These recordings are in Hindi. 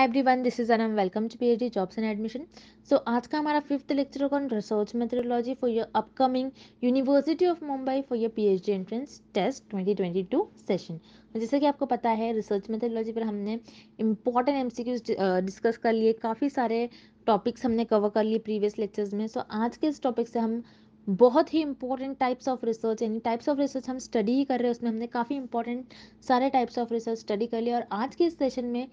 Every everyone this is Anam welcome to P H D jobs and admission so आज का हमारा फिफ्थ लेक्चर होगा research methodology for your upcoming university of Mumbai for your P H D entrance test twenty twenty two session जैसे कि आपको पता है रिसर्च मेथडोलॉजी पर हमने important M C Qs discuss कर लिए काफ़ी सारे टॉपिक्स हमने कवर कर लिए प्रीवियस लेक्चर्स में सो so, आज के इस टॉपिक से हम बहुत ही इंपॉर्टेंट टाइप्स ऑफ रिसर्च यानी टाइप्स ऑफ रिसर्च हम स्टडी कर रहे हैं उसमें हमने काफ़ी इंपॉर्टेंट सारे टाइप्स ऑफ रिसर्च स्टडी कर लिए और आज के इस सेशन में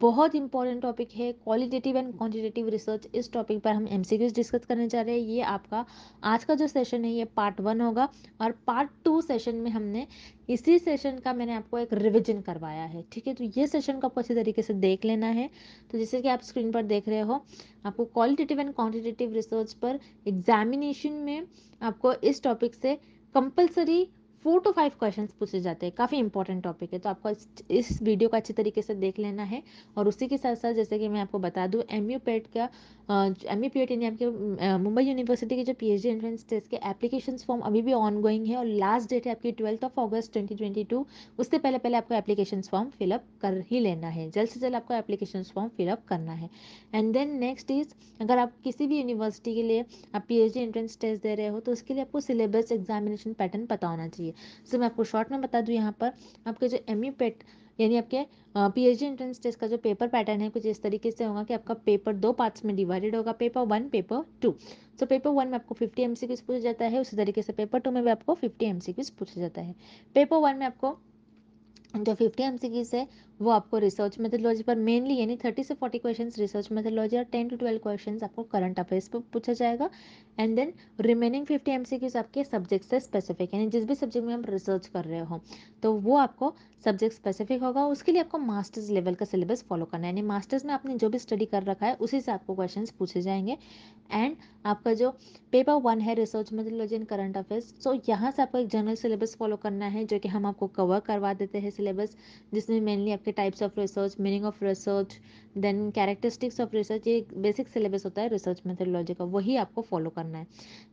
बहुत इंपॉर्टेंट टॉपिक है क्वालिटेटिव एंड क्वांटिटेटिव रिसर्च इस टॉपिक पर हम एम डिस्कस करने जा रहे हैं ये आपका आज का जो सेशन है ये पार्ट वन होगा और पार्ट टू सेशन में हमने इसी सेशन का मैंने आपको एक रिविजन करवाया है ठीक है तो ये सेशन को आपको अच्छे तरीके से देख लेना है तो जैसे कि आप स्क्रीन पर देख रहे हो आपको क्वालिटेटिव एंड क्वान्टिटेटिव रिसर्च पर एग्जामिनेशन में आपको इस टॉपिक से compulsory four to five question पूछे जाते हैं काफ़ी इंपॉर्टेंट टॉपिक है तो आपको इस वीडियो को अच्छे तरीके से देख लेना है और उसी के साथ साथ जैसे कि मैं आपको बता दूँ एम यू पेट का एम यू पेट इंडिया आपके मुंबई यूनिवर्सिटी के जो P H D entrance test के एप्लीकेशन फॉर्म अभी भी ऑन गोइंग है और लास्ट डेट है आपकी twelfth of August twenty twenty two उससे पहले पहले आपको एप्लीकेशन फॉर्म फिलअप कर ही लेना है जल्द से जल्द आपको एप्लीकेशन फॉर्म फिलअप करना है एंड देन नेक्स्ट इज अगर आप किसी भी यूनिवर्सिटी के लिए आप P H D entrance test दे रहे हो तो उसके लिए आपको सिलेबस एग्जामिनेशन पैटर्न पता होना चाहिए चाहिए सर मैं आपको शॉर्ट में बता दूँ यहाँ पर आपके जो एम यू पेट यानी आपके पी पीएचडी एंट्रेंस टेस्ट का जो पेपर पैटर्न है कुछ इस तरीके से होगा कि आपका पेपर दो पार्ट्स में डिवाइडेड होगा paper one paper two so paper one में आपको फिफ्टी 50 एमसीक्यूज पूछा जाता है उसी तरीके से पेपर टू में भी आपको फिफ्टी 50 एमसीक्यूज पूछा जाता है पेपर वन में आपको जो फिफ्टी एम सी है वो आपको रिसर्च मेथोलॉजी पर मेनली यानी थर्टी से फोर्टी क्वेश्चन रिसर्च मेथोलॉजी और टेन टू ट्वेल्व क्वेश्चन आपको करंट अफेयर्स पर पूछा जाएगा and then remaining fifty M आपके सब्जेक्ट से स्पेसिफिक यानी जिस भी सब्जेक्ट में आप रिसर्च कर रहे हो तो वो आपको सब्जेक्ट स्पेसिफिक होगा उसके लिए आपको मास्टर्स लेवल का सिलेबस फॉलो करना है यानी मास्टर्स में आपने जो भी स्टडी कर रखा है उसी से आपको क्वेश्चन पूछे जाएंगे एंड आपका जो पेपर वन है research methodology in current affairs so यहाँ से आपको एक जनरल सिलेबस फॉलो करना है जो कि हम आपको कवर करवा देते हैं सिलेबस जिसमें मेनली आपके के types of research meaning of research then characteristics of research ये बेसिक सिलेबस होता है रिसर्च मेथडोलॉजी का वही आपको फॉलो करना है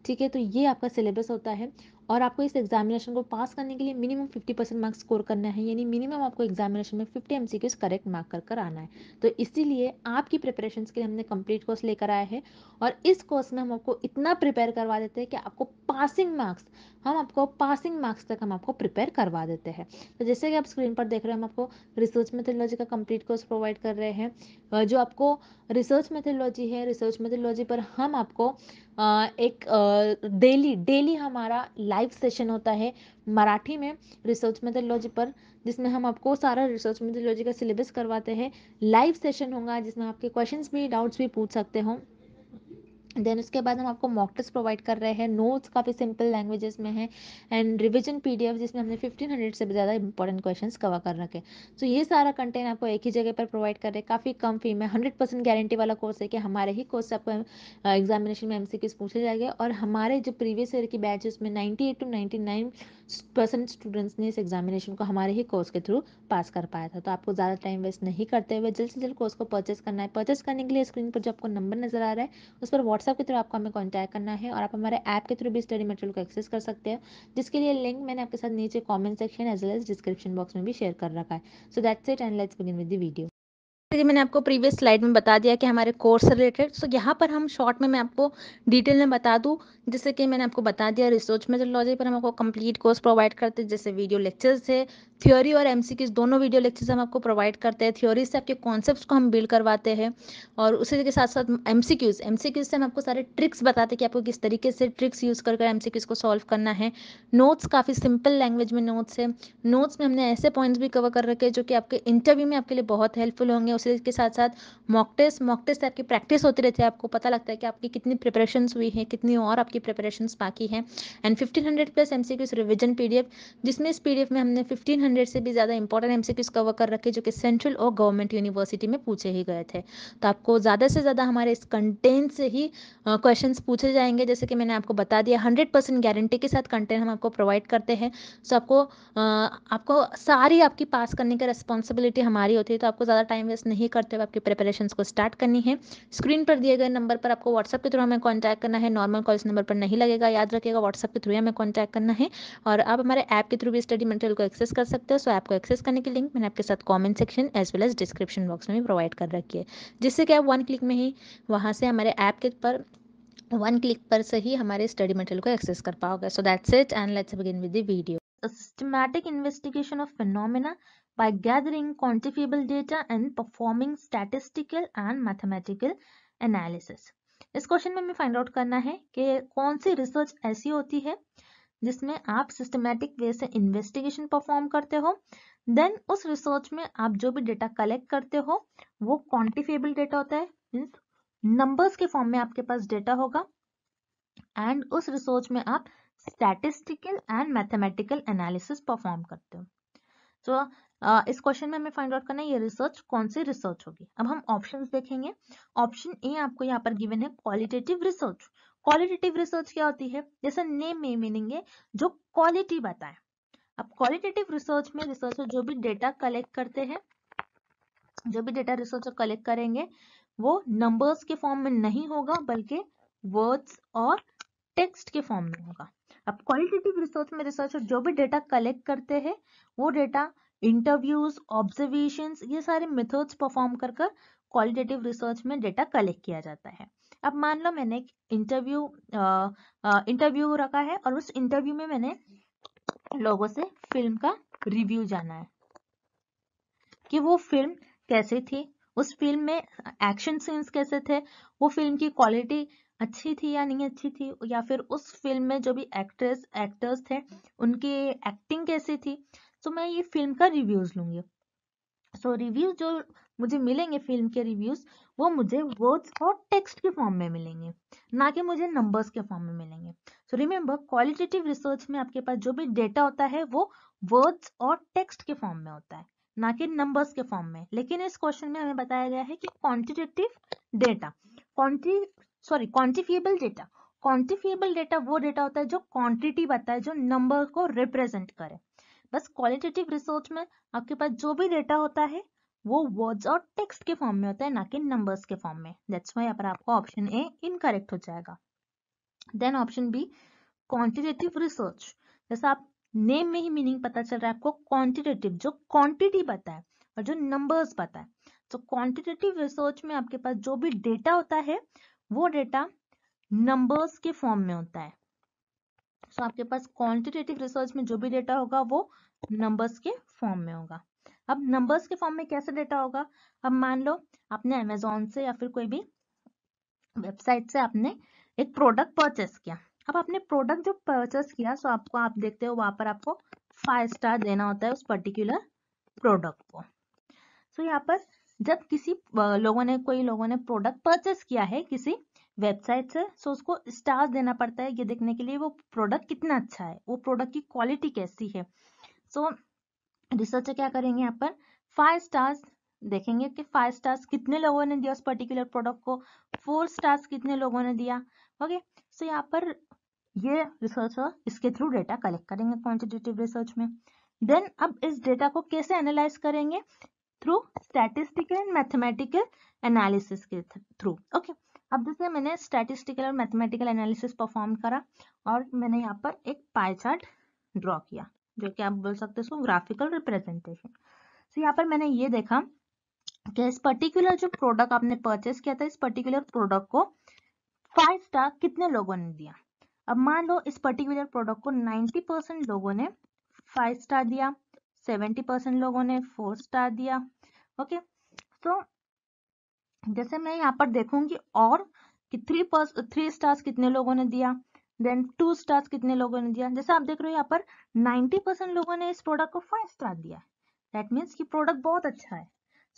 ठीक है तो ये आपका सिलेबस होता है और आपको इस एग्जामिनेशन को पास करने के लिए minimum fifty percent marks score करना है यानी मिनिमम आपको एग्जामिनेशन में fifty M C Qs correct mark कर कर आना है तो इसीलिए आपकी प्रिपरेशन के लिए हमने कंप्लीट कोर्स लेकर आया है और इस कोर्स में हम आपको इतना प्रिपेयर करवा देते हैं कि आपको पासिंग मार्क्स हम आपको पासिंग मार्क्स तक हम आपको प्रिपेयर करवा देते हैं तो जैसे कि आप स्क्रीन पर देख रहे हैं हम आपको रिसर्च रिसर्च मेथोलॉजी का कंप्लीट कोर्स प्रोवाइड कर रहे हैं जो आपको रिसर्च मेथोलॉजी है रिसर्च मेथोलॉजी पर हम आपको एक डेली डेली हमारा लाइव सेशन होता है मराठी में रिसर्च मेथोलॉजी पर जिसमें हम आपको सारा रिसर्च मेथोलॉजी का सिलेबस करवाते हैं लाइव सेशन होगा जिसमें आपके क्वेश्चंस भी डाउट्स भी पूछ सकते हो देन उसके बाद हम आपको मॉक टेस्ट प्रोवाइड कर रहे हैं नोट्स काफ़ी सिंपल लैंग्वेजेस में है एंड रिविजन पीडीएफ जिसमें हमने 1500 से भी ज़्यादा इंपॉर्टेंट क्वेश्चंस कवर कर रखे सो so, ये सारा कंटेंट आपको एक ही जगह पर प्रोवाइड कर रहे हैं काफ़ी कम फी में 100 परसेंट गारंटी वाला कोर्स है कि हमारे ही कोर्स से आपको एग्जामिनेशन में एम पूछे जाएंगे और हमारे जो प्रीवियस ईयर की बैच है उसमें ninety to ninety percent students ने इस एग्जामिनेशन को हमारे ही कोर्स के थ्रू पास कर पाया था तो आपको ज़्यादा टाइम वेस्ट नहीं करते हुए जल्द से जल्द कोर्स को परचेस करना है परचेस करने के लिए स्क्रीन पर जो आपको नंबर नजर आ रहा है उस पर व्हाट्सअप के थ्रू आपको हमें कॉन्टैक्ट करना है और आप हमारे ऐप के थ्रू भी स्टडी मटेरियल को एक्सेस कर सकते हो जिसके लिए लिंक मैंने आपके साथ नीचे comment section as well as description box में भी शेयर कर रखा है so that's it and let's begin with the video जी मैंने आपको प्रीवियस स्लाइड में बता दिया कि हमारे कोर्स से रिलेटेड सो तो यहाँ पर हम शॉर्ट में मैं आपको डिटेल में बता दूँ जैसे कि मैंने आपको बता दिया रिसर्च मेथोलॉजी पर हम आपको कंप्लीट कोर्स प्रोवाइड करते हैं जैसे वीडियो लेक्चर्स है थ्योरी और एम दोनों वीडियो लेक्चर्स हम आपको प्रोवाइड करते हैं थ्योरी से आपके कॉन्सेप्ट को हम बिल्ड करवाते हैं और उसी के साथ साथ M C Qs M C Qs से हम आपको सारे ट्रिक्स बताते हैं कि आपको किस तरीके से ट्रिक्स यूज़ कर एम सी को सॉल्व करना है नोट्स काफ़ी सिंपल लैंग्वेज में नोट्स है नोट्स में हमने ऐसे पॉइंट्स भी कवर कर रखे हैं जो कि आपके इंटरव्यू में आपके लिए बहुत हेल्पफुल होंगे सीरीज के साथ साथ मॉक टेस्ट मॉक टेस्ट से आपकी प्रैक्टिस होती रहती है आपको पता लगता है कि आपकी कितनी प्रिपरेशन हुई है कितनी और आपकी प्रिपरेशन बाकी है and fifteen hundred plus M C Qs revision P D F जिसमें इस पी डी एफ में हमने फिफ्टीन हंड्रेड से भी ज़्यादा important M C Qs cover कर रखे जो कि सेंट्रल और गवर्नमेंट यूनिवर्सिटी में पूछे ही गए थे तो आपको ज़्यादा से ज़्यादा हमारे इस कंटेंट से ही क्वेश्चन पूछे जाएंगे जैसे कि मैंने आपको बता दिया हंड्रेड परसेंट गारंटी के साथ कंटेंट हम आपको प्रोवाइड करते हैं सो आपको आपको सारी आपकी पास करने की रिस्पॉन्सिबिलिटी हमारी होती है तो आपको ज़्यादा टाइम वेस्ट नहीं करते हुए आपकी प्रिपरेशन को स्टार्ट करनी है स्क्रीन पर दिए गए नंबर पर आपको व्हाट्सअप के थ्रू हमें कॉन्टैक्ट करना है नॉर्मल कॉल नंबर पर नहीं लगेगा याद रखेगा व्हाट्सअप के थ्रू हमें कॉन्टैक्ट करना है और आप हमारे ऐप के थ्रू भी स्टडी मटेरियल को एक्सेस कर सकते हो सो ऐप को एक्सेस करने की लिंक मैंने आपके साथ comment section as well as description box में भी प्रोवाइड कर रखी है जिससे कि आप वन क्लिक में ही वहाँ से हमारे ऐप के पर वन क्लिक पर से ही हमारे स्टडी मटेरियल को एक्सेस कर पाओगे so that's it and let's begin with the video systematic investigation of of by gathering quantifiable data and performing statistical and mathematical analysis. इस क्वेश्चन में हमें फाइंड आउट करना है कि कौन सी रिसर्च ऐसी होती है जिसमें आप सिस्टमैटिक वे से इन्वेस्टिगेशन परफॉर्म करते हो देन उस रिसर्च में आप जो भी डेटा कलेक्ट करते हो वो क्वांटिफिएबल डेटा होता है मीन्स नंबर्स के फॉर्म में आपके पास डेटा होगा एंड उस रिसर्च में आप statistical and mathematical analysis perform करते हो सो इस क्वेश्चन में हमें फाइंड आउट करना है ये रिसर्च कौन सी रिसर्च होगी अब हम ऑप्शन देखेंगे ऑप्शन ए आपको यहाँ पर गिवन है क्वालिटेटिव रिसर्च क्वालिटेटिव रिसर्च क्या होती है जैसे नेम में मीनिंग है जो क्वालिटी बताए अब क्वालिटेटिव रिसर्च में रिसर्चर जो भी डेटा कलेक्ट करते हैं जो भी डेटा रिसर्चर कलेक्ट करेंगे वो नंबर्स के फॉर्म में नहीं होगा बल्कि वर्ड्स और टेक्स्ट के फॉर्म में होगा अब क्वालिटेटिव रिसर्च में रिसर्चर जो भी डेटा कलेक्ट करते हैं वो डेटा इंटरव्यूज ऑब्जर्वेशन ये सारे मेथड्स परफॉर्म कर कर क्वालिटेटिव रिसर्च में डेटा कलेक्ट किया जाता है अब मान लो मैंने एक इंटरव्यू इंटरव्यू रखा है और उस इंटरव्यू में मैंने लोगों से फिल्म का रिव्यू जाना है कि वो फिल्म कैसे थी उस फिल्म में एक्शन सीन्स कैसे थे वो फिल्म की क्वालिटी अच्छी थी या नहीं अच्छी थी या फिर उस फिल्म में जो भी एक्ट्रेस एक्टर्स थे उनकी एक्टिंग कैसी थी तो मैं ये फिल्म का रिव्यूज लूंगी सो so, रिव्यूज जो मुझे मिलेंगे फिल्म के रिव्यूज वो मुझे वर्ड्स और टेक्स्ट के फॉर्म में मिलेंगे ना कि मुझे नंबर्स के फॉर्म में मिलेंगे सो रिमेम्बर क्वालिटेटिव रिसर्च में आपके पास जो भी डेटा होता है वो वर्ड्स और टेक्स्ट के फॉर्म में होता है ना कि नंबर्स के फॉर्म में लेकिन इस क्वेश्चन में हमें बताया गया है कि quantitative data quanti sorry quantifiable data quantifiable data वो डेटा होता है जो क्वान्टिटी बताए जो नंबर को रिप्रेजेंट करे बस क्वालिटेटिव रिसर्च में आपके पास जो भी डेटा होता है वो वर्ड्स और टेक्स्ट के फॉर्म में होता है ना कि नंबर्स के फॉर्म में दैट्स वाई पर आपका ऑप्शन ए इनकरेक्ट हो जाएगा then option B quantitative research जैसा आप नेम में ही मीनिंग पता चल रहा है आपको क्वांटिटेटिव जो क्वांटिटी पता है और जो नंबर्स पता है तो क्वांटिटेटिव रिसर्च में आपके पास जो भी डेटा होता है वो डेटा नंबर्स के फॉर्म में होता है सो तो आपके पास क्वांटिटेटिव रिसर्च में जो भी डेटा होगा वो नंबर्स के फॉर्म में होगा अब नंबर्स के फॉर्म में कैसे डेटा होगा अब मान लो आपने अमेजोन से या फिर कोई भी वेबसाइट से आपने एक प्रोडक्ट परचेस किया अब आपने प्रोडक्ट जो परचेस किया सो आपको आप देखते हो वहां पर आपको फाइव स्टार देना होता है उस पर्टिकुलर प्रोडक्ट को सो यहाँ पर जब किसी लोगों ने कोई लोगों ने प्रोडक्ट परचेस किया है किसी वेबसाइट से सो उसको स्टार्स देना पड़ता है ये देखने के लिए वो प्रोडक्ट कितना अच्छा है वो प्रोडक्ट की क्वालिटी कैसी है सो रिसर्चर क्या करेंगे यहाँ पर फाइव स्टार्स देखेंगे कि फाइव स्टार्स कितने लोगों ने दिया उस पर्टिकुलर प्रोडक्ट को फोर स्टार्स कितने लोगों ने दिया ओके सो यहाँ पर ये रिसर्चर इसके थ्रू डेटा कलेक्ट करेंगे क्वान्टिटेटिव रिसर्च में देन अब इस डेटा को कैसे एनालाइज करेंगे through statistical and mathematical analysis के थ्रू ओके okay. अब देखिए मैंने स्टैटिस्टिकल और मैथमेटिकल एनालिसिस परफॉर्म करा और मैंने यहाँ पर एक पाई चार्ट ड्रॉ किया जो कि आप बोल सकते हैं इसको ग्राफिकल रिप्रेजेंटेशन सो यहाँ पर मैंने ये देखा कि इस पर्टिकुलर जो प्रोडक्ट आपने परचेस किया था इस पर्टिकुलर प्रोडक्ट को फाइव स्टार कितने लोगों ने दिया अब मान लो इस पर्टिकुलर प्रोडक्ट को 90 परसेंट लोगों ने फाइव स्टार दिया 70 परसेंट लोगों ने फोर स्टार दिया ओके सो जैसे मैं यहाँ पर देखूंगी और कि थ्री पर्स थ्री स्टार्स कितने लोगों ने दिया देन टू स्टार्स कितने लोगों ने दिया जैसे आप देख रहे हो यहाँ पर 90 परसेंट लोगों ने इस प्रोडक्ट को फाइव स्टार दिया दैट मीन्स कि प्रोडक्ट बहुत अच्छा है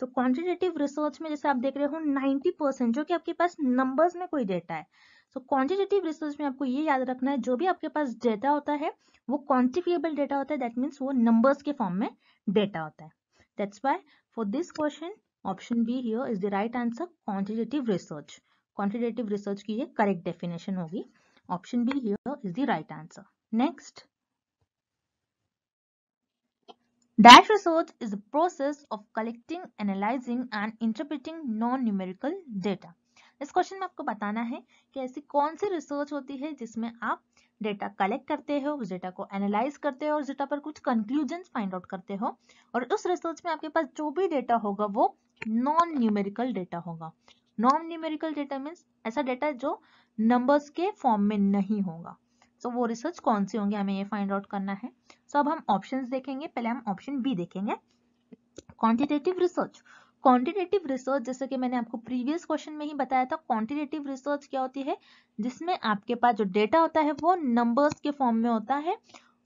तो क्वांटिटेटिव रिसर्च में जैसे आप देख रहे हो 90 परसेंट जो कि आपके पास नंबर्स में कोई डेटा है सो क्वान्टिटेटिव रिसर्च में आपको ये याद रखना है जो भी आपके पास डेटा होता है वो क्वान्टिफिएबल डेटा होता है दैट मीन्स वो नंबर्स के फॉर्म में डेटा होता है that's why for this question option B here is the right answer quantitative research quantitative research की ये करेक्ट डेफिनेशन होगी option B here is the right answer next dash research is the process of collecting analysing and interpreting non numerical data इस क्वेश्चन में आपको बताना है कि ऐसी कौन सी रिसर्च होती है जिसमें आप डेटा कलेक्ट करते हो उस डेटा को एनालाइज करते हो और उस डेटा पर कुछ कंक्लूजन फाइंड आउट करते हो और उस रिसर्च में आपके पास जो भी डेटा होगा वो नॉन न्यूमेरिकल डेटा होगा नॉन न्यूमेरिकल डेटा मीन्स ऐसा डेटा जो नंबर्स के फॉर्म में नहीं होगा सो so, वो रिसर्च कौन सी होंगे हमें ये फाइंड आउट करना है सो so, अब हम ऑप्शंस देखेंगे पहले हम ऑप्शन बी देखेंगे क्वांटिटेटिव रिसर्च क्वांटिटेटिव रिसर्च जैसे कि मैंने आपको प्रीवियस क्वेश्चन में ही बताया था क्वांटिटेटिव रिसर्च क्या होती है जिसमें आपके पास जो डेटा होता है वो नंबर्स के फॉर्म में होता है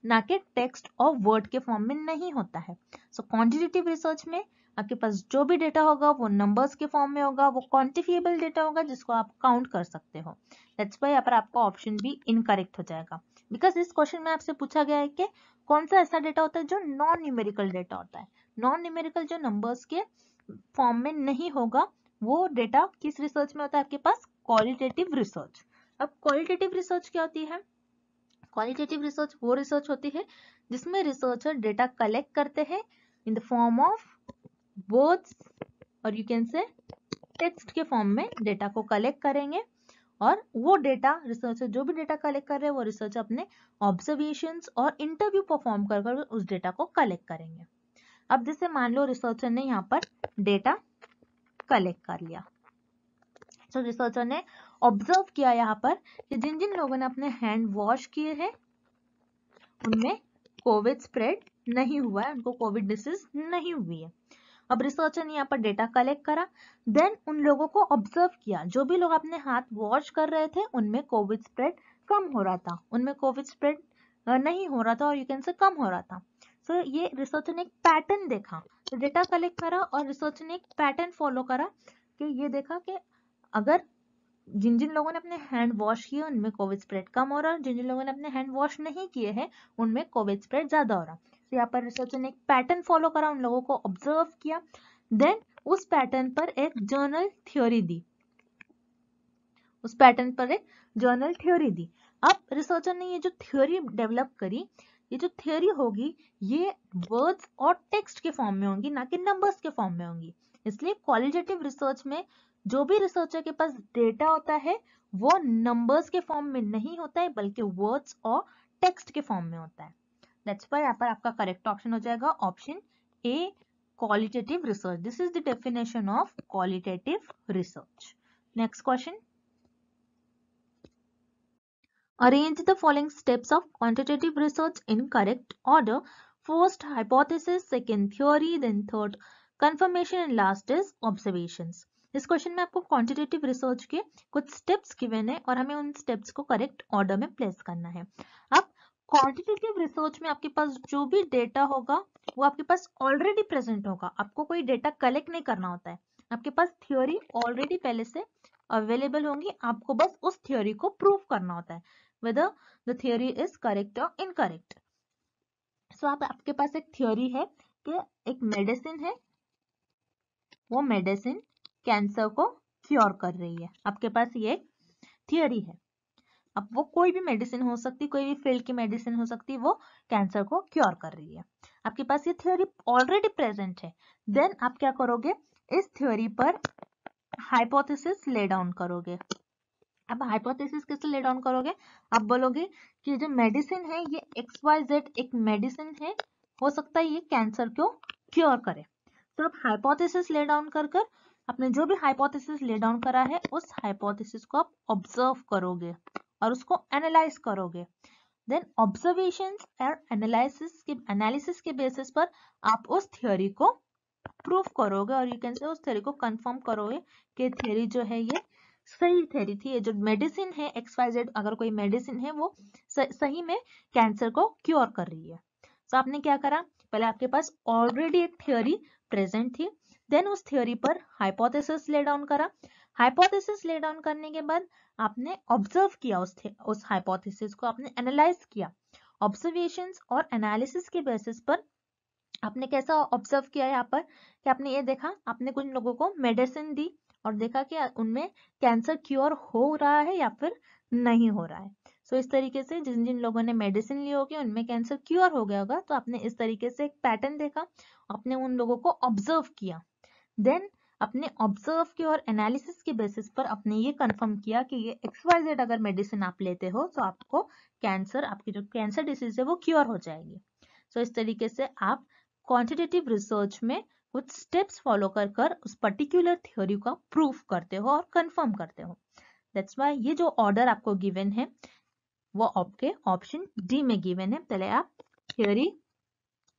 ना कि टेक्स्ट और वर्ड के फॉर्म में नहीं होता है सो क्वान्टिटेटिव रिसर्च में आपके पास जो भी डेटा होगा वो नंबर्स के फॉर्म में होगा वो क्वान्टिफिएबल डेटा होगा जिसको आप काउंट कर सकते हो दैट्स वाई यहाँ पर आपका ऑप्शन भी इनकरेक्ट हो जाएगा बिकॉज इस क्वेश्चन में आपसे पूछा गया है कि कौन सा ऐसा डेटा होता है जो नॉन न्यूमेरिकल डेटा होता है नॉन न्यूमेरिकल जो नंबर्स के फॉर्म में नहीं होगा वो डेटा किस रिसर्च में होता है आपके पास क्वालिटेटिव रिसर्च अब क्वालिटेटिव रिसर्च क्या होती है क्वालिटेटिव रिसर्च वो रिसर्च होती है जिसमें रिसर्चर डेटा कलेक्ट करते हैं in the form of both और यू कैन से टेक्स्ट के फॉर्म में डेटा को कलेक्ट करेंगे और वो डेटा रिसर्चर जो भी डेटा कलेक्ट कर रहे हैं वो रिसर्च अपने ऑब्जर्वेशन और इंटरव्यू परफॉर्म कर कर उस डेटा को कलेक्ट करेंगे अब जैसे मान लो रिसर्चर ने यहाँ पर डेटा कलेक्ट कर लिया तो रिसर्चर ने ऑब्जर्व किया यहाँ पर कि जिन जिन लोगों ने अपने हैंड वॉश किए हैं उनमें कोविड स्प्रेड नहीं हुआ है उनको कोविड डिसीज नहीं हुई है अब रिसर्चर ने यहाँ पर डेटा कलेक्ट करा देन उन लोगों को ऑब्जर्व किया जो भी लोग अपने हाथ वॉश कर रहे थे उनमें कोविड स्प्रेड कम हो रहा था उनमें कोविड स्प्रेड नहीं हो रहा था और यू कैन से कम हो रहा था सो so, ये रिसर्च ने एक पैटर्न देखा तो डेटा कलेक्ट करा और रिसर्च ने एक पैटर्न फॉलो करा कि ये देखा कि अगर जिन जिन लोगों ने अपने हैंड वॉश किए उनमें कोविड स्प्रेड कम हो रहा जिन जिन लोगों ने अपने हैंड वॉश नहीं किए हैं उनमें कोविड स्प्रेड ज़्यादा हो रहा तो यहाँ पर रिसर्चर ने एक पैटर्न फॉलो करा उन लोगों को ऑब्जर्व किया देन उस पैटर्न पर एक जर्नल थ्योरी दी उस पैटर्न पर एक जर्नल थ्योरी दी अब रिसर्चर ने ये जो थ्योरी डेवलप करी ये जो थ्योरी होगी ये वर्ड्स और टेक्स्ट के फॉर्म में होंगी ना कि नंबर्स के फॉर्म में होंगी इसलिए क्वालिटेटिव रिसर्च में जो भी रिसर्चर के पास डेटा होता है वो नंबर्स के फॉर्म में नहीं होता है बल्कि वर्ड्स और टेक्स्ट के फॉर्म में होता है दैट्स वाई यहाँ पर आपका करेक्ट ऑप्शन हो जाएगा option A qualitative research this is the definition of qualitative research next question arrange the following steps of quantitative research in correct order first hypothesis second theory then third confirmation and last is observations इस क्वेश्चन में आपको क्वांटिटेटिव रिसर्च के कुछ स्टेप्स गिवन है और हमें उन स्टेप्स को करेक्ट ऑर्डर में प्लेस करना है अब क्वांटिटेटिव रिसर्च में आपके पास जो भी डेटा होगा वो आपके पास ऑलरेडी प्रेजेंट होगा आपको कोई डेटा कलेक्ट नहीं करना होता है आपके पास थ्योरी ऑलरेडी पहले से अवेलेबल होंगी आपको बस उस थ्योरी को प्रूव करना होता है whether the theory is correct और इनकरेक्ट सो आप आपके पास एक थ्योरी है कि एक मेडिसिन है वो मेडिसिन कैंसर को क्योर कर रही है आपके पास ये थ्योरी थियोरी है अब वो कोई भी मेडिसिन हो सकती कोई भी फील्ड की मेडिसिन हो सकती वो कैंसर को क्योर कर रही है आपके पास ये थ्योरी ऑलरेडी प्रेजेंट है देन आप क्या करोगे इस थ्योरी पर हाइपोथेसिस ले डाउन करोगे अब हाइपोथेसिस किससे ले डाउन करोगे आप बोलोगे कि जो मेडिसिन है ये एक्स वाई जेड एक मेडिसिन है हो सकता है ये कैंसर को क्योर करे तो आप हाइपोथेसिस ले डाउन कर कर आपने जो भी हाइपोथेसिस ले डाउन करा है उस हाइपोथेसिस को आप ऑब्जर्व करोगे और उसको एनालाइज करोगे देन ऑब्जर्वेशन एंड एनालिसिस के एनालिसिस के बेसिस पर आप उस थियोरी को प्रूफ करोगे और यू कैन से उस थियोरी को कंफर्म करोगे कि थियोरी जो है ये सही थेरी थी ये जो मेडिसिन है एक्स वाई जेड अगर कोई मेडिसिन है वो सही में कैंसर को क्योर कर रही है तो so, आपने क्या करा पहले आपके पास ऑलरेडी एक थ्योरी प्रेजेंट थी देन उस थ्योरी पर हाइपोथेसिस ले डाउन करा हाइपोथेसिस ले डाउन करने के बाद आपने ऑब्जर्व किया उस उस हाइपोथेसिस को आपने एनालाइज किया ऑब्जर्वेशन और एनालिसिस के बेसिस पर आपने कैसा ऑब्जर्व किया यहाँ पर कि आपने ये देखा आपने कुछ लोगों को मेडिसिन दी और देखा कि उनमें कैंसर क्योर हो रहा है या फिर नहीं हो रहा है सो so, इस तरीके से जिन जिन लोगों ने मेडिसिन ली होगी उनमें कैंसर क्योर हो गया होगा तो आपने इस तरीके से एक पैटर्न देखा आपने उन लोगों को ऑब्जर्व किया देन अपने ऑब्जर्व के और एनालिसिस के बेसिस पर अपने ये कंफर्म किया कि ये एक्स वाई जेड अगर मेडिसिन आप लेते हो तो आपको कैंसर आपकी जो कैंसर डिसीज है वो क्योर हो जाएगी सो so, इस तरीके से आप क्वांटिटेटिव रिसर्च में कुछ स्टेप्स फॉलो कर कर उस पर्टिकुलर थ्योरी का प्रूफ करते हो और कंफर्म करते हो दैट्स वाई ये जो ऑर्डर आपको गिवन है वो आपके ऑप्शन डी में गिवन है पहले आप थ्योरी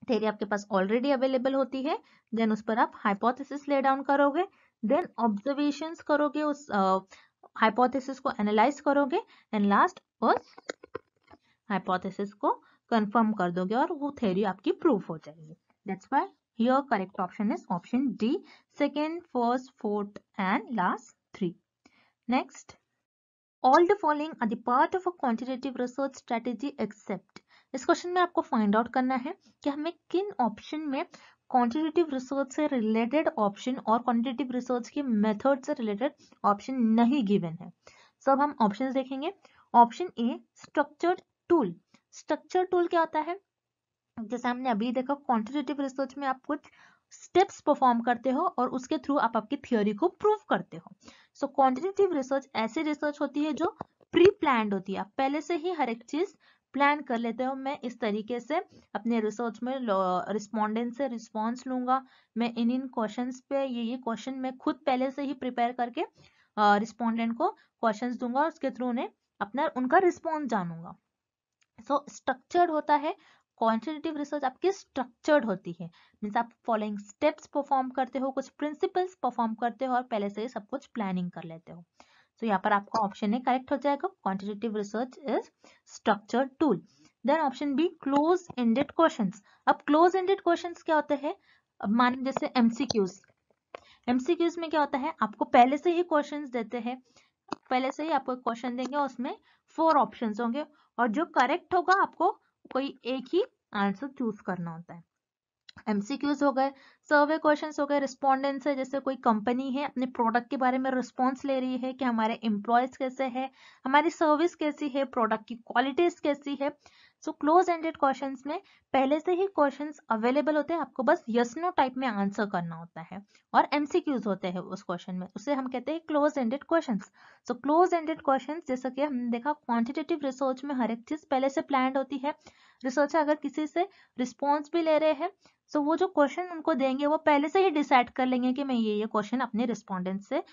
थेरी आपके पास ऑलरेडी अवेलेबल होती है देन उस पर आप हाइपोथेसिस ले डाउन करोगे देन ऑब्जर्वेशन करोगे उस हाइपोथेसिस uh, को एनालाइज करोगे एंड लास्ट उस हाइपोथेसिस को कंफर्म कर दोगे और वो थेरी आपकी प्रूफ हो जाएगी that's why your correct option is option D second first fourth and last three next all the following are the part of a quantitative research strategy except इस क्वेश्चन में आपको फाइंड आउट करना है कि हमें किन ऑप्शन में क्वांटिटेटिव रिसर्च से रिलेटेड ऑप्शन और क्वांटिटेटिव रिसर्च के मेथड से रिलेटेड ऑप्शन नहीं गिवन है सब हम ऑप्शन देखेंगे option A structured tool structure tool क्या होता है जैसे हमने अभी देखा क्वांटिटेटिव रिसर्च में आप कुछ स्टेप्स परफॉर्म करते हो और उसके थ्रू आप आपकी थियोरी को प्रूव करते हो सो क्वांटिटेटिव रिसर्च ऐसी रिसर्च होती है जो प्री प्लान होती है आप पहले से ही हर एक चीज प्लान कर लेते हो मैं इस तरीके से अपने रिसर्च में रिस्पॉन्डेंट से रिस्पॉन्स लूंगा मैं इन इन क्वेश्चन पे ये ये क्वेश्चन मैं खुद पहले से ही प्रिपेयर करके रिस्पॉन्डेंट को क्वेश्चन दूंगा और उसके थ्रू उन्हें अपना उनका रिस्पॉन्स जानूंगा सो so, स्ट्रक्चर्ड होता है क्वांटिटेटिव रिसर्च आपकी स्ट्रक्चर्ड होती है मीन्स आप फॉलोइंग स्टेप्स परफॉर्म करते हो कुछ प्रिंसिपल्स परफॉर्म करते हो और पहले से ही सब कुछ प्लानिंग कर लेते हो सो यहाँ पर आपका ऑप्शन है करेक्ट हो जाएगा quantitative research is structure tool then option B close ended question अब क्लोज एंडेड क्वेश्चन क्या होते हैं मान जैसे एमसीक्यूज एमसीक्यूज में क्या होता है आपको पहले से ही क्वेश्चन देते हैं पहले से ही आपको क्वेश्चन देंगे और उसमें फोर ऑप्शन होंगे और जो करेक्ट होगा आपको कोई एक ही आंसर चूज करना होता है एमसीक्यूज हो गए सर्वे क्वेश्चन हो गए रिस्पॉन्डेंट्स है जैसे कोई कंपनी है अपने प्रोडक्ट के बारे में रिस्पॉन्स ले रही है कि हमारे एम्प्लॉयज कैसे है हमारी सर्विस कैसी है प्रोडक्ट की क्वालिटीज कैसी है सो क्लोज एंडेड क्वेश्चन में पहले से ही क्वेश्चन अवेलेबल होते हैं आपको बस यस नो टाइप में आंसर करना होता है और एमसीक्यूज होते हैं उस क्वेश्चन में उसे हम कहते हैं close ended question so close ended question जैसा कि हमने देखा क्वान्टिटेटिव रिसर्च में हर एक चीज पहले से प्लान होती है रिसर्चर अगर किसी से रिस्पॉन्स भी ले रहे हैं सो तो so, वो जो क्वेश्चन उनको देंगे वो पहले से ही डिसाइड कर लेंगे कि मैं ये ये क्वेश्चन अपने रिस्पोंडेंट से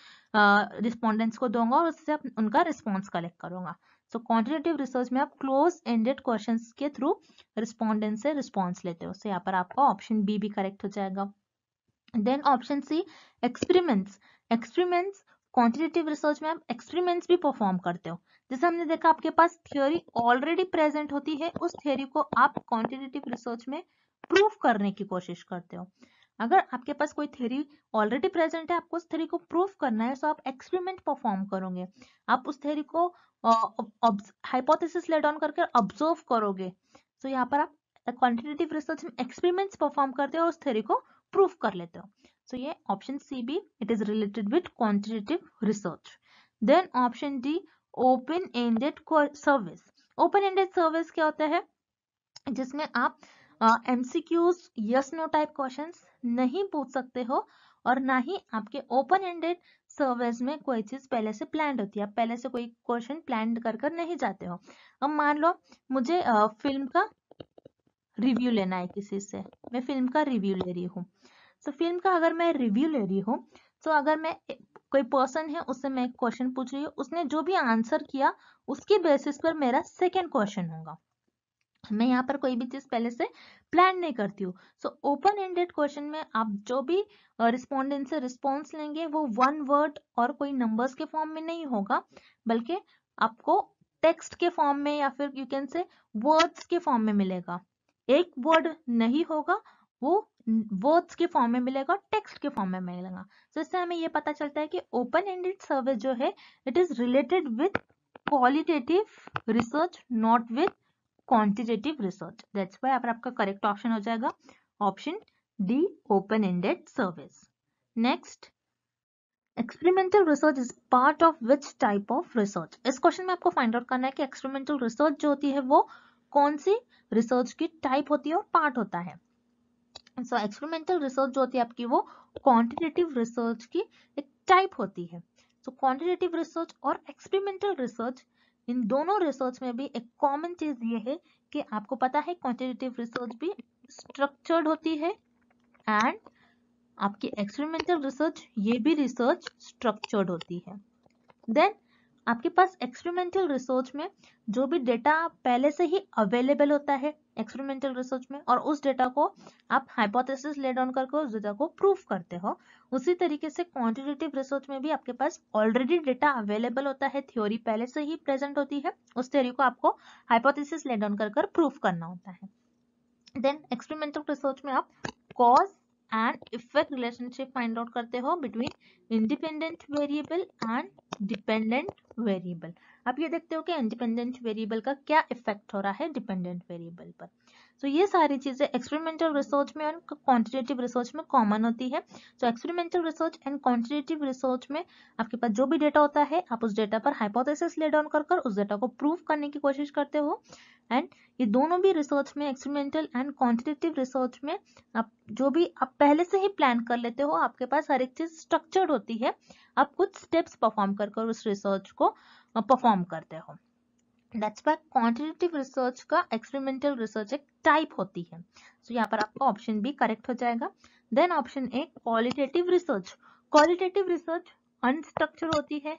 रिस्पोंडेंट्स को दूंगा और उससे उनका रिस्पॉन्स कलेक्ट करूंगा सो क्वांटिटेटिव रिसर्च में आप क्लोज एंडेड क्वेश्चन के थ्रू रिस्पॉन्डेंट से रिस्पॉन्स लेते हो सो so, यहाँ पर आपका ऑप्शन बी भी करेक्ट हो जाएगा then option C experiments experiments quantitative research में आप एक्सपेरिमेंट्स भी परफॉर्म करते हो जैसे हमने देखा आपके पास थ्योरी ऑलरेडी प्रेजेंट होती है उस थ्योरी को आप क्वांटिटेटिव रिसर्च में प्रूफ करने की कोशिश करते हो अगर आपके पास कोई थ्योरी ऑलरेडी प्रेजेंट है आपको उस थ्योरी को प्रूफ करना है सो आप एक्सपेरिमेंट परफॉर्म करोगे आप उस थ्योरी को हाइपोथेसिस लेट ऑन करके ऑब्जर्व करोगे सो यहाँ पर आप क्वान्टिटेटिव रिसर्च में एक्सपेरिमेंट्स परफॉर्म करते हो और उस थ्योरी को प्रूफ कर लेते हो सो ये option C be it is related with quantitative research then option D open ended service open ended service क्या होता है जिसमें आप MCQs yes no type questions नहीं पूछ सकते हो और ना ही आपके ओपन एंडेड सर्वेज में कोई चीज पहले से प्लान होती है आप पहले से कोई क्वेश्चन प्लान कर कर नहीं जाते हो अब मान लो मुझे आ, फिल्म का रिव्यू लेना है किसी से मैं फिल्म का रिव्यू ले रही हूँ सो so, फिल्म का अगर मैं रिव्यू ले रही हूँ सो तो so, अगर मैं कोई पर्सन है उससे मैं क्वेश्चन पूछ रही हूँ उसने जो भी आंसर किया उसके बेसिस पर मेरा सेकेंड क्वेश्चन होगा मैं यहाँ पर कोई भी चीज पहले से प्लान नहीं करती हूँ सो ओपन एंडेड क्वेश्चन में आप जो भी रिस्पोंडेंट से रिस्पॉन्स लेंगे वो वन वर्ड और कोई नंबर्स के फॉर्म में नहीं होगा बल्कि आपको टेक्स्ट के फॉर्म में या फिर यू कैन से वर्ड्स के फॉर्म में मिलेगा एक वर्ड नहीं होगा वो वर्ड्स के फॉर्म में मिलेगा टेक्स्ट के फॉर्म में मिलेगा तो इससे हमें ये पता चलता है कि ओपन एंडेड सर्वे जो है it is related with qualitative research not with quantitative research that's why अगर आपका करेक्ट ऑप्शन हो जाएगा option D open ended service next experimental research is part of which type of research इस क्वेश्चन में आपको फाइंड आउट करना है कि एक्सपेरिमेंटल रिसर्च जो होती है वो कौन सी रिसर्च की टाइप होती है और पार्ट होता है सो एक्सपेरिमेंटल रिसर्च जो होती है आपकी वो क्वांटिटेटिव रिसर्च की एक टाइप होती है सो क्वांटिटेटिव रिसर्च और एक्सपेरिमेंटल रिसर्च इन दोनों रिसर्च में भी एक कॉमन चीज ये है कि आपको पता है क्वांटिटेटिव रिसर्च भी स्ट्रक्चर्ड होती है एंड आपकी एक्सपेरिमेंटल रिसर्च ये भी रिसर्च स्ट्रक्चर्ड होती है देन आपके पास एक्सपेरिमेंटल रिसर्च में जो भी डेटा पहले से ही अवेलेबल होता है एक्सपेरिमेंटल रिसर्च में और उस डेटा को आप हाइपोथेसिस लेड ऑन करके उस डेटा को प्रूफ करते हो उसी तरीके से क्वांटिटेटिव रिसर्च में भी आपके पास ऑलरेडी डेटा अवेलेबल होता है थ्योरी पहले से ही प्रेजेंट होती है उस थ्योरी को आपको हाइपोथेसिस लेड ऑन कर प्रूफ करना होता है देन एक्सपेरिमेंटल रिसर्च में आप cause and effect relationship find out करते हो between independent variable and dependent variable आप ये देखते हो कि इंडिपेंडेंट वेरिएबल का क्या इफेक्ट हो रहा है डिपेंडेंट वेरिएबल पर सो तो ये सारी चीज़ें एक्सपेरिमेंटल रिसर्च में और क्वान्टिटेटिव रिसर्च में कॉमन होती है so experimental research and quantitative research में आपके पास जो भी डेटा होता है आप उस डेटा पर हाइपोथेसिस ले डाउन कर उस डेटा को प्रूव करने की कोशिश करते हो एंड ये दोनों भी रिसर्च में एक्सपेरिमेंटल एंड क्वान्टिटेटिव रिसर्च में आप जो भी आप पहले से ही प्लान कर लेते हो आपके पास हर एक चीज़ स्ट्रक्चर्ड होती है आप कुछ स्टेप्स परफॉर्म कर उस रिसर्च को परफॉर्म करते हो दैट्स क्वांटिटेटिव रिसर्च का एक्सपेरिमेंटल रिसर्च एक टाइप होती है सो so, यहाँ पर आपका ऑप्शन बी करेक्ट हो जाएगा then option A qualitative research qualitative research unstructured होती है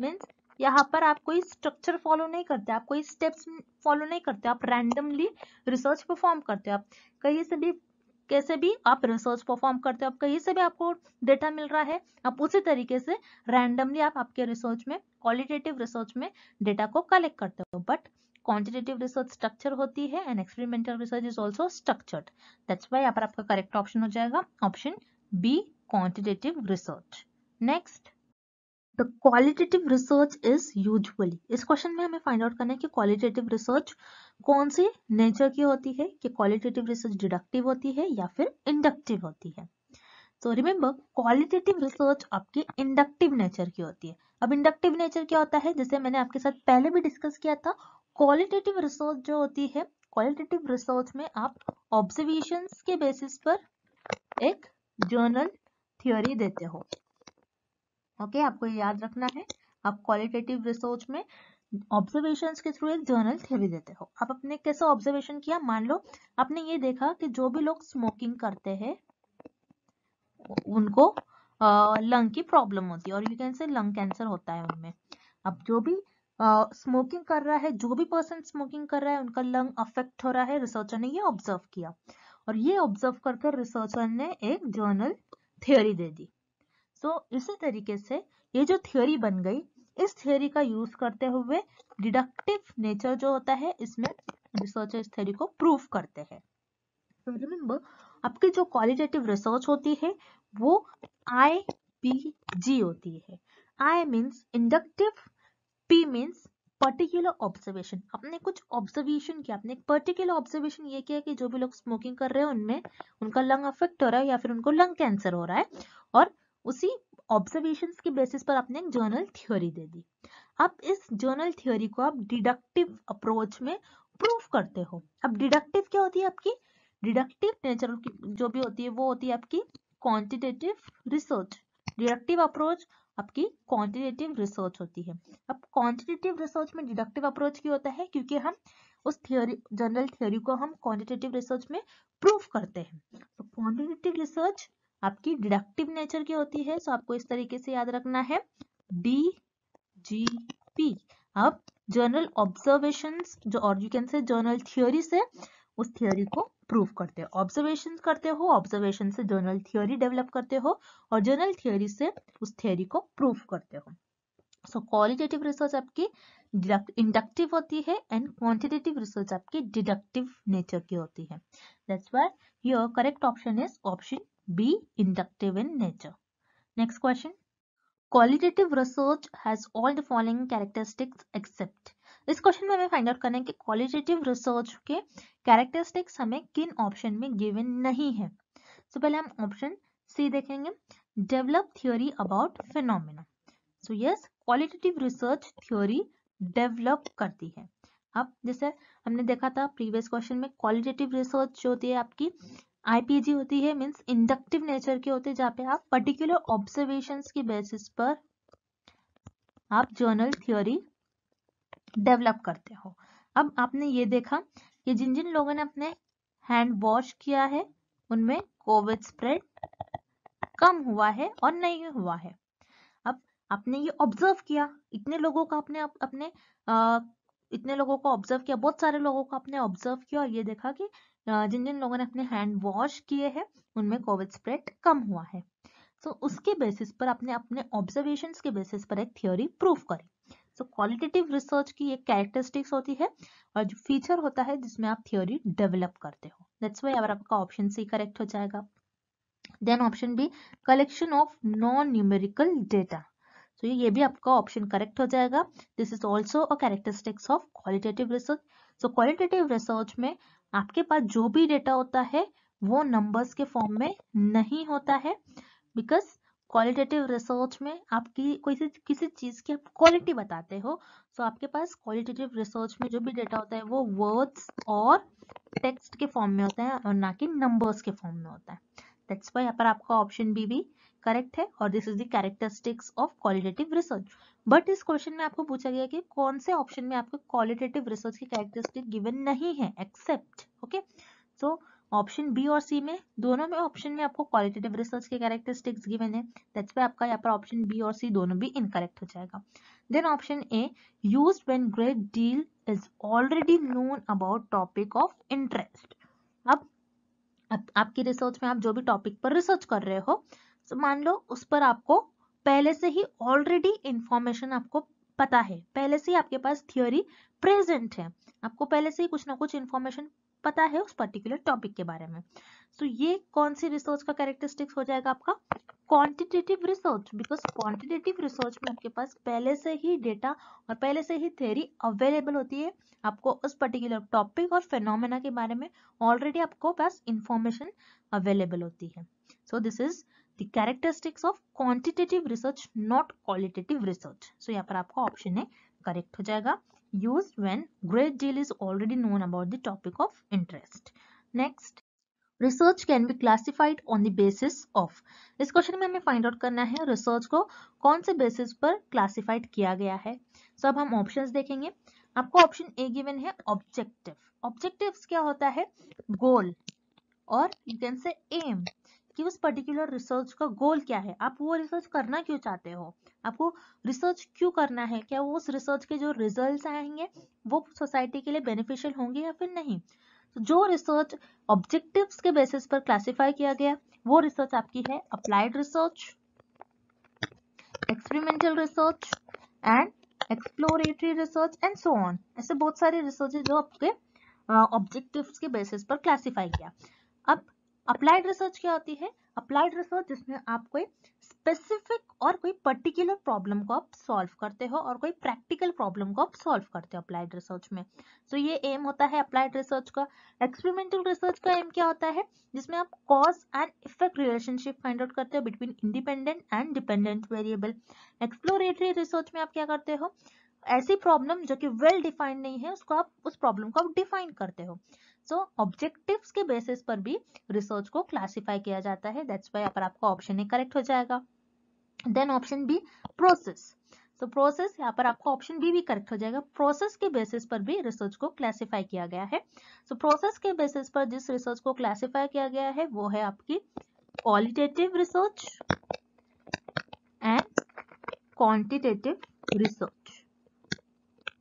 मीन्स यहाँ पर आप कोई स्ट्रक्चर फॉलो नहीं करते आप कोई स्टेप्स फॉलो नहीं करते आप रैंडमली रिसर्च परफॉर्म करते हो आप कहीं से भी कैसे भी आप रिसर्च परफॉर्म करते हो आप कहीं से भी आपको डेटा मिल रहा है आप उसी तरीके से रैंडमली आप आपके रिसर्च में क्वालिटेटिव रिसर्च में डेटा को कलेक्ट करते हो बट क्वांटिटेटिव रिसर्च स्ट्रक्चर होती है and experimental research is also structured that's why यहाँ पर आपका करेक्ट ऑप्शन हो जाएगा option B quantitative research next the qualitative research is usually इस क्वेश्चन में हमें फाइंड आउट करना है कि क्वालिटेटिव रिसर्च कौन सी नेचर की होती है कि क्वालिटेटिव रिसर्च डिडक्टिव होती है या फिर इंडक्टिव होती है तो रिमेंबर क्वालिटेटिव रिसर्च आपकी इंडक्टिव नेचर की होती है अब इंडक्टिव नेचर क्या होता है जैसे मैंने आपके साथ पहले भी डिस्कस किया था क्वालिटेटिव रिसोर्स जो होती है क्वालिटेटिव रिसोर्स में आप ऑब्जर्वेशन के बेसिस पर एक जर्नल थियोरी देते हो ओके okay, आपको याद रखना है आप क्वालिटेटिव रिसोर्स में ऑब्जर्वेशन के थ्रू एक जर्नल थियोरी देते हो आप अपने कैसे ऑब्जर्वेशन किया मान लो आपने ये देखा कि जो भी लोग स्मोकिंग करते हैं उनको लंग की प्रॉब्लम होती है और you can say lung cancer होता है उनमें अब जो भी स्मोकिंग uh, कर रहा है जो भी पर्सन स्मोकिंग कर रहा है उनका लंग अफेक्ट हो रहा है रिसर्चर ने ये ऑब्जर्व किया और ये ऑब्जर्व कर रिसर्चर ने एक जर्नल थियोरी दे दी सो so, इसी तरीके से ये जो थियोरी बन गई इस थियोरी का यूज करते हुए डिडक्टिव नेचर जो होता है इसमें रिसर्चर इस थियोरी को प्रूफ करते हैं रिमेंबर आपकी जो क्वालिटेटिव रिसर्च होती है वो आई पी जी होती है I means inductive P means particular observation अपने कुछ ऑब्जर्वेशन किया अपने एक पर्टिकुलर ऑब्जर्वेशन ये किया कि जो भी लोग स्मोकिंग कर रहे हैं उनमें उनका लंग अफेक्ट हो रहा है या फिर उनको लंग कैंसर हो रहा है और उसी ऑब्जर्वेशन के बेसिस पर आपने एक जर्नल थ्योरी दे दी अब इस जर्नल थ्योरी को आप डिडक्टिव अप्रोच में प्रूफ करते हो अब डिडक्टिव क्या होती है आपकी डिडक्टिव नेचर जो भी होती है वो होती है आपकी क्वांटिटेटिव रिसर्च डिडक्टिव अप्रोच आपकी क्वांटिटेटिव रिसर्च होती है अब क्वांटिटेटिव रिसर्च में डिडक्टिव अप्रोच क्यों होता है क्योंकि हम उस थियोरी जनरल थियोरी को हम क्वांटिटेटिव रिसर्च में प्रूफ करते हैं तो क्वांटिटेटिव रिसर्च आपकी डिडक्टिव नेचर की होती है सो आपको इस तरीके से याद रखना है डी जी पी अब जर्नल ऑब्जर्वेशन जो और you can say general theory से उस थियोरी को प्रूव करते हो ऑब्जर्वेशन करते हो ऑब्जर्वेशन से जर्नल थियोरी डेवलप करते हो और जर्नल थियोरी से उस थियोरी को प्रूव करते हो सो क्वालिटेटिव रिसर्च आपकी इंडक्टिव होती है एंड क्वांटिटेटिव रिसर्च आपकी डिडक्टिव नेचर की होती है that's why your correct option is option B inductive in nature next question qualitative research has all the following characteristics except इस क्वेश्चन में हमें फाइंड आउट करना है कि क्वालिटेटिव रिसर्च के कैरेक्टरिस्टिक्स हमें किन ऑप्शन में गिवन नहीं है सो तो so, पहले हम ऑप्शन सी देखेंगे develop theory about phenomena so yes qualitative research theory develop करती है अब जैसे हमने देखा था प्रीवियस क्वेश्चन में क्वालिटेटिव रिसर्च जो होती है आपकी आईपीजी होती है मींस इंडक्टिव नेचर के होते हैं जहाँ पे आप पर्टिकुलर ऑब्जर्वेशंस के बेसिस पर आप जर्नल थ्योरी डेवलप करते हो अब आपने ये देखा कि जिन जिन लोगों ने अपने हैंड वॉश किया है उनमें कोविड स्प्रेड कम हुआ है और नहीं हुआ है अब आपने ये ऑब्जर्व किया इतने लोगों का आपने अपने आ, इतने लोगों को ऑब्जर्व किया बहुत सारे लोगों को आपने ऑब्जर्व किया और ये देखा कि जिन जिन लोगों ने अपने हैंड वॉश किए हैं उनमें कोविड स्प्रेड कम हुआ है सो तो so, उसके बेसिस पर आपने अपने ऑब्जर्वेशन के बेसिस पर एक थियोरी प्रूफ करी तो क्वालिटेटिव रिसर्च की एक कैरेक्टरिस्टिक्स होती है और जो फीचर होता है जिसमें आप थियोरी डेवलप करते हो दैट्स वाई अगर आपका ऑप्शन सी करेक्ट हो जाएगा then option B collection of non numerical data तो ये भी आपका ऑप्शन करेक्ट हो जाएगा this is also a characteristics of qualitative research so qualitative research में आपके पास जो भी डेटा होता है वो नंबर्स के फॉर्म में नहीं होता है बिकॉज क्वालिटेटिव रिसर्च में आपकी कोई से किसी चीज़ की आप क्वालिटी बताते हो सो तो आपके पास क्वालिटेटिव रिसर्च में जो भी डेटा होता है वो वर्ड्स और टेक्स्ट के फॉर्म में होता है और ना कि नंबर्स के फॉर्म में होता है दैट्स वाई यहाँ पर आपका ऑप्शन बी भी करेक्ट है और this is the characteristics of qualitative research but इस क्वेश्चन में आपको पूछा गया कि कौन से ऑप्शन में आपको क्वालिटेटिव रिसर्च की कैरेक्टरिस्टिक गिवन नहीं है except okay so option B और सी में दोनों में ऑप्शन में आपको क्वालिटेटिव रिसर्च के कैरेक्टरिस्टिक्स गिवन है दैट्स पे आपका यहाँ पर ऑप्शन बी और सी दोनों भी इनकरेक्ट हो जाएगा then option A use when great deal is already known about topic of interest अब आपकी रिसर्च में आप जो भी टॉपिक पर रिसर्च कर रहे हो तो मान लो उस पर आपको पहले से ही ऑलरेडी इंफॉर्मेशन आपको पता है पहले से ही आपके पास थियोरी प्रेजेंट है आपको पहले से ही कुछ ना कुछ इन्फॉर्मेशन पता है उस पर्टिकुलर टॉपिक के बारे में सो so, ये कौन सी रिसर्च का कैरेक्टरिस्टिक्स हो जाएगा आपका quantitative research because quantitative research में आपके पास पहले से ही डेटा और पहले से ही थेरी अवेलेबल होती है आपको उस पर्टिकुलर टॉपिक और फेनोमेना के बारे में ऑलरेडी आपको पास इंफॉर्मेशन अवेलेबल होती है so this is the characteristics of quantitative research not qualitative research so यहाँ पर आपका ऑप्शन है करेक्ट हो जाएगा used when great deal is already known about the topic of interest. Next, research can be classified on the basis of इस क्वेश्चन में हमें फाइंड आउट करना है रिसर्च को कौन से बेसिस पर क्लासिफाइड किया गया है सो अब हम ऑप्शन देखेंगे आपको ऑप्शन ए गिवन है ऑब्जेक्टिव ऑब्जेक्टिव क्या होता है गोल और यू कैन से एम कि उस पर्टिकुलर रिसर्च का गोल क्या है आप वो रिसर्च करना क्यों चाहते हो आपको रिसर्च क्यों करना है क्या वो उस रिसर्च के जो रिजल्ट्स आएंगे वो सोसाइटी के लिए बेनिफिशियल होंगे या फिर नहीं तो जो रिसर्च ऑब्जेक्टिव्स के बेसिस पर क्लासिफाई किया गया वो रिसर्च आपकी है applied research experimental research and exploratory research and so on ऐसे बहुत सारे रिसर्च जो आपके ऑब्जेक्टिव्स के बेसिस पर क्लासिफाई किया अब अप्लाइड रिसर्च क्या होती है अप्लाइड रिसर्च जिसमें आप कोई स्पेसिफिक और कोई पर्टिकुलर प्रॉब्लम को आप सॉल्व करते हो और कोई प्रैक्टिकल प्रॉब्लम को आप सॉल्व करते हो अप्लाइड रिसर्च में सो so, ये एम होता है अप्लाइड रिसर्च का एक्सपेरिमेंटल रिसर्च का एम क्या होता है जिसमें आप cause and effect relationship find out करते हो between independent and dependent variable exploratory research में आप क्या करते हो ऐसी प्रॉब्लम जो कि वेल well डिफाइंड नहीं है उसको आप उस प्रॉब्लम को आप डिफाइन करते हो सो ऑब्जेक्टिव्स के बेसिस पर भी रिसर्च को क्लासिफाई किया जाता है दैट्स वाई पर आपका ऑप्शन ए करेक्ट हो जाएगा देन ऑप्शन बी प्रोसेस तो प्रोसेस यहाँ पर आपका ऑप्शन बी भी करेक्ट हो जाएगा प्रोसेस के बेसिस पर भी रिसर्च को क्लासिफाई किया गया है सो so, प्रोसेस के बेसिस पर जिस रिसर्च को क्लासिफाई किया गया है वो है आपकी qualitative research and quantitative research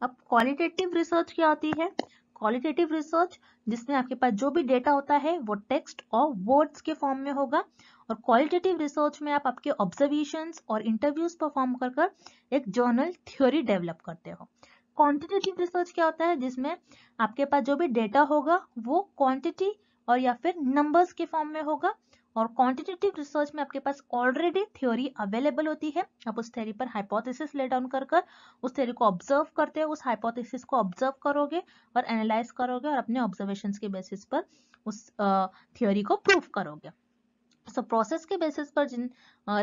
अब क्वालिटेटिव रिसर्च क्या होती है क्वालिटेटिव रिसर्च जिसमें आपके पास जो भी डेटा होता है वो टेक्स्ट और वर्ड्स के फॉर्म में होगा और क्वालिटेटिव रिसर्च में आप आपके ऑब्जर्वेशन और इंटरव्यूज परफॉर्म कर कर एक जर्नल थ्योरी डेवलप करते हो क्वांटिटेटिव रिसर्च क्या होता है जिसमें आपके पास जो भी डेटा होगा वो क्वांटिटी और या फिर नंबर्स के फॉर्म में होगा और क्वांटिटेटिव रिसर्च में आपके पास ऑलरेडी थ्योरी अवेलेबल होती है आप उस थ्योरी पर हाइपोथेसिस ले डाउन कर कर उस थ्योरी को ऑब्जर्व करते हो उस हाइपोथेसिस को ऑब्जर्व करोगे और एनालाइज करोगे और अपने ऑब्जर्वेशंस के बेसिस पर उस थ्योरी को प्रूव करोगे सो so, प्रोसेस के बेसिस पर जिन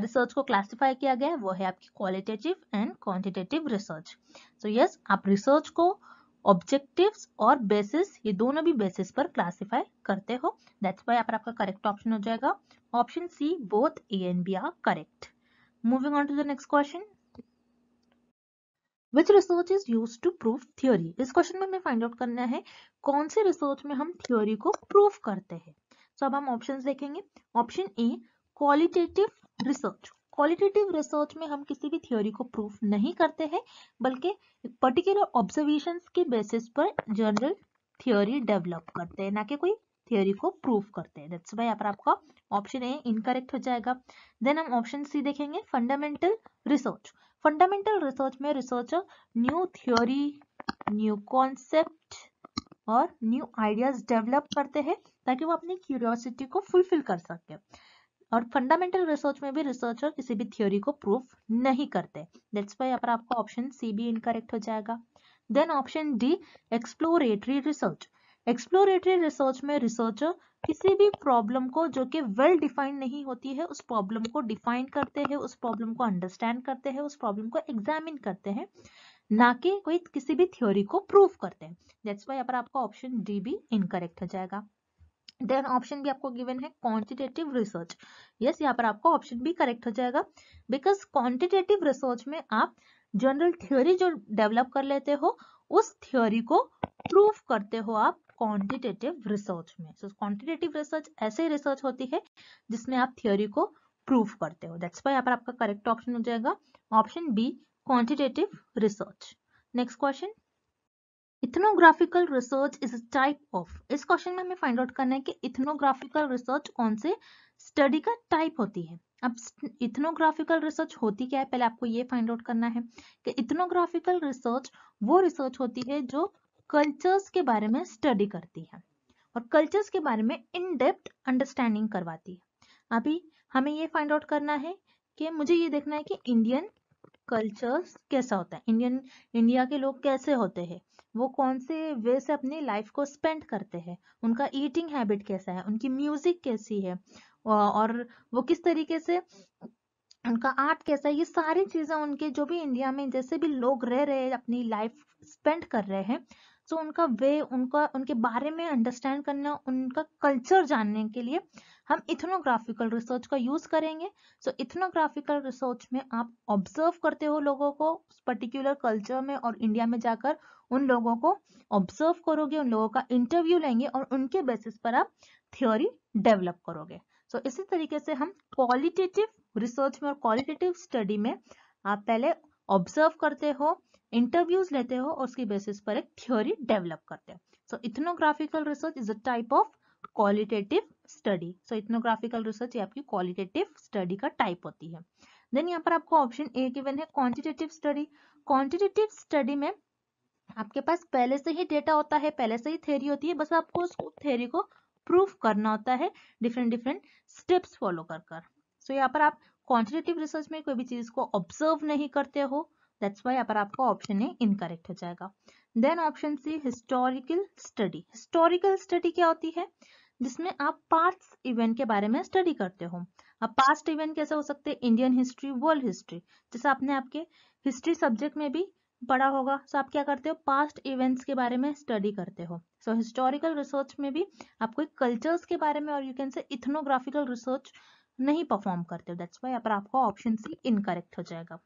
रिसर्च को क्लासिफाई किया गया है वो है आपकी qualitative and quantitative research so yes आप रिसर्च को uh, ऑब्जेक्टिव्स और बेसिस ये दोनों भी बेसिस पर क्लासिफाई करते हो दैट्स वाई यहाँ पर आपका करेक्ट ऑप्शन हो जाएगा option C both A and B are correct moving on to the next question Which research is used to prove theory? इस क्वेश्चन में हमें फाइंड आउट करना है कौन से रिसर्च में हम थ्योरी को प्रूफ करते हैं सो so, अब हम ऑप्शन देखेंगे option A qualitative research qualitative research में हम किसी भी थ्योरी को प्रूफ नहीं करते हैं बल्कि पर्टिकुलर ऑब्जर्वेशन के बेसिस पर जनरल थ्योरी डेवलप करते हैं ना कि कोई थ्योरी को प्रूफ करते हैं दैट्स वाई यहाँ पर आपका ऑप्शन ए इनकरेक्ट हो जाएगा देन हम ऑप्शन सी देखेंगे फंडामेंटल रिसर्च फंडामेंटल रिसर्च में researcher new theory new concept और न्यू आइडियाज डेवलप करते हैं ताकि वो अपनी क्यूरियोसिटी को फुलफिल कर सके और फंडामेंटल रिसर्च में भी रिसर्चर किसी भी थ्योरी को प्रूफ नहीं करते दैट्स वाई यहाँ पर आपको ऑप्शन सी भी इनकरेक्ट हो जाएगा then option D exploratory research exploratory research में रिसर्चर किसी भी प्रॉब्लम को जो कि वेल डिफाइंड नहीं होती है उस प्रॉब्लम को डिफाइन करते हैं उस प्रॉब्लम को अंडरस्टैंड करते हैं उस प्रॉब्लम को एग्जामिन करते हैं ना कि कोई किसी भी थ्योरी को प्रूव करते हैं दैट्स वाई यहाँ पर आपका ऑप्शन डी भी इनकरेक्ट हो जाएगा देन ऑप्शन भी आपको गिवन है क्वांटिटेटिव रिसर्च यस यहाँ पर आपको ऑप्शन भी करेक्ट हो जाएगा बिकॉज क्वांटिटेटिव रिसर्च में आप जनरल थ्योरी जो डेवलप कर लेते हो उस थ्योरी को प्रूफ करते हो आप क्वांटिटेटिव रिसर्च में सो क्वांटिटेटिव रिसर्च ऐसे रिसर्च होती है जिसमें आप थ्योरी को प्रूफ करते हो दैट्स वाई यहाँ पर आपका करेक्ट ऑप्शन हो जाएगा option B quantitative research next question ethnographical research is type of इस क्वेश्चन में हमें फाइंड आउट करना है कि इथनोग्राफिकल रिसर्च कौन से स्टडी का टाइप होती है अब इथनोग्राफिकल रिसर्च होती क्या है पहले आपको ये फाइंड आउट करना है कि इथनोग्राफिकल रिसर्च वो रिसर्च होती है जो कल्चर्स के बारे में स्टडी करती है और कल्चर्स के बारे में इन डेप्थ अंडरस्टैंडिंग करवाती है अभी हमें ये फाइंड आउट करना है कि मुझे ये देखना है कि इंडियन कल्चर्स कैसा होता है इंडियन इंडिया के लोग कैसे होते हैं वो कौन से वे से अपनी लाइफ को स्पेंड करते हैं उनका ईटिंग हैबिट कैसा है उनकी म्यूजिक कैसी है और वो किस तरीके से उनका आर्ट कैसा है ये सारी चीज़ें उनके जो भी इंडिया में जैसे भी लोग रह रहे हैं अपनी लाइफ स्पेंड कर रहे हैं सो so, उनका वे उनका उनके बारे में अंडरस्टैंड करना उनका कल्चर जानने के लिए हम इथनोग्राफिकल रिसर्च का यूज करेंगे सो इथनोग्राफिकल रिसर्च में आप ऑब्जर्व करते हो लोगों को पर्टिकुलर कल्चर में और इंडिया में जाकर उन लोगों को ऑब्जर्व करोगे उन लोगों का इंटरव्यू लेंगे और उनके बेसिस पर आप थ्योरी डेवलप करोगे सो so, इसी तरीके से हम क्वालिटेटिव रिसर्च में और क्वालिटेटिव स्टडी में आप पहले ऑब्जर्व करते हो इंटरव्यूज लेते हो और उसके बेसिस पर एक थ्योरी डेवलप करते हो so ethnographical research is a type of qualitative study so ethnographical research ये आपकी क्वालिटेटिव स्टडी का टाइप होती है देन यहाँ पर आपको ऑप्शन ए गिवन है क्वांटिटेटिव स्टडी क्वांटिटेटिव स्टडी में आपके पास पहले से ही डेटा होता है पहले से ही थ्योरी होती है बस आपको उस थ्योरी को प्रूफ करना होता है डिफरेंट डिफरेंट स्टेप्स फॉलो कर कर सो so, यहाँ पर आप क्वांटिटेटिव रिसर्च में कोई भी चीज़ को ऑब्जर्व नहीं करते हो दैट्स वाई यहाँ पर आपका ऑप्शन ए इनकरेक्ट हो जाएगा then option C historical study historical study क्या होती है जिसमें आप पास्ट इवेंट के बारे में स्टडी करते हो अब पास्ट इवेंट कैसे हो सकते हैं इंडियन हिस्ट्री वर्ल्ड हिस्ट्री जैसे आपने आपके हिस्ट्री सब्जेक्ट में भी पढ़ा होगा सो तो आप क्या करते हो पास्ट इवेंट्स के बारे में स्टडी करते हो सो हिस्टोरिकल रिसर्च में भी आप कोई कल्चर्स के बारे में और यू कैन से इथनोग्राफिकल रिसर्च नहीं परफॉर्म करते हो दैट्स वाई यहाँ पर आपका ऑप्शन सी इनकरेक्ट हो जाएगा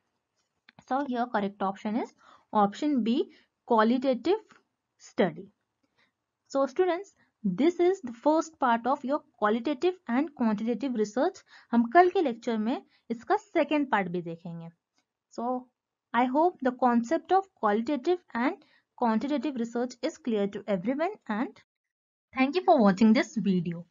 So here correct option is option B qualitative study. So students this is the first part of your qualitative and quantitative research. हम कल के लेक्चर में इसका second part भी देखेंगे. So I hope the concept of qualitative and quantitative research is clear to everyone and thank you for watching this video.